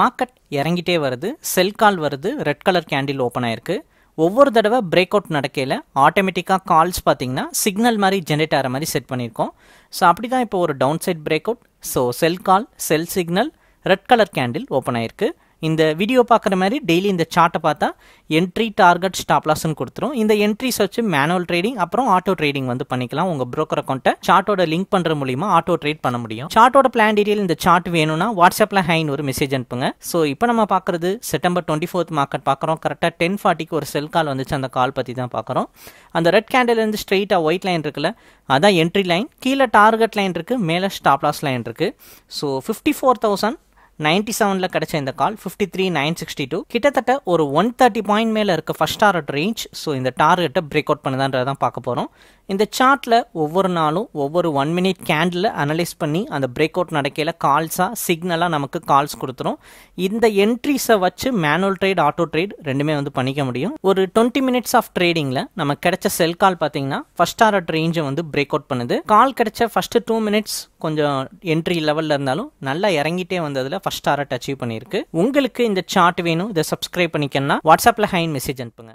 market இறங்கிட்டே வருது செல் கால் வருது red colour candle open ஆயிருக்கு ஒவ்வொரு தடவை பிரேக் அவுட் நடக்கையில் ஆட்டோமேட்டிக்காக கால்ஸ் பார்த்தீங்கன்னா சிக்னல் மாதிரி ஜென்ரேட் ஆகிற மாதிரி செட் பண்ணியிருக்கோம் ஸோ அப்படி தான் இப்போ ஒரு downside break out so sell call sell signal red colour candle open ஆயிருக்கு இந்த வீடியோ பார்க்குற மாதிரி டெய்லி இந்த சார்ட்டை பார்த்தா என்ட்ரி டார்கெட் ஸ்டாப்லாஸ்ன்னு கொடுத்துரும் இந்த என்ட்ரிஸ் வச்சு மேனுவல் ட்ரேடிங் அப்புறம் ஆட்டோ ட்ரேடிங் வந்து பண்ணிக்கலாம் உங்கள் ப்ரோக்கர் அக்கௌண்ட்டை சார்ட்டோட லிங்க் பண்ணுற மூலியமாக ஆட்டோ ட்ரேட் பண்ண முடியும் சார்ட்டோட பிளான் டீடெயில் இந்த சார்ட் வேணும்னா வாட்ஸ்அப்பில் ஹைன் ஒரு மெசேஜ் அனுப்புங்க ஸோ இப்போ நம்ம பார்க்குறது செப்டம்பர் டுவெண்ட்டி ஃபோர்த் மார்க்கெட் பார்க்குறோம் கரெக்டாக டென் ஃபார்ட்டிக்கு ஒரு செல் கால் வந்துச்சு அந்த கால் பற்றி தான் பார்க்குறோம் அந்த ரெட் கேண்டிலேருந்து ஸ்ட்ரெயிட்டாக ஒயிட் லைன் இருக்குல்ல அதான் என்ட்ரி லைன் கீழே டார்கெட் லைன் இருக்குது மேலே ஸ்டாப்லாஸ் லைன் இருக்குது so fifty four thousand ninety செவனில் கிடைச்ச இந்த call fifty three nine sixty two கிட்டத்தட்ட ஒரு ஒன் தேர்ட்டி பாயிண்ட் மேலே இருக்க ஃபஸ்ட் டார்கெட் ரேஞ்ச் ஸோ இந்த டார்கெட்டை பிரேக் அவுட் பண்ணுதான்றதான் பார்க்க போகிறோம் இந்த சார்ட்டில் ஒவ்வொரு நாளும் ஒவ்வொரு ஒன் மினிட் கேண்டில் அனலைஸ் பண்ணி அந்த பிரேக் அவுட் நடக்கையில் கால்ஸாக சிக்னலாக நமக்கு கால்ஸ் கொடுத்துரும் இந்த என்ட்ரிஸை வச்சு மேனுவல் ட்ரேட் ஆட்டோ ட்ரேட் ரெண்டுமே வந்து பண்ணிக்க முடியும் ஒரு டுவெண்ட்டி மினிட்ஸ் ஆஃப் ட்ரேடிங்கில் நம்ம கிடைச்ச செல் கால் பார்த்தீங்கன்னா ஃபஸ்ட் டார்கெட் ரேஞ்சை வந்து பிரேக் அவுட் பண்ணுது கால் கிடைச்ச ஃபஸ்ட்டு டூ மினிட்ஸ் கொஞ்சம் என்ட்ரி லெவலில் இருந்தாலும் நல்லா இறங்கிட்டே வந்ததில் ஃபஸ்ட் ஃபர்ஸ்ட் டாரட் அச்சீவ் பண்ணியிருக்கு உங்களுக்கு இந்த சார்ட் வேணும் இதை சப்ஸ்கிரைப் பண்ணிக்கணும்னா வாட்ஸ்அப்பில் ஹைன் மெசேஜ் அனுப்புங்க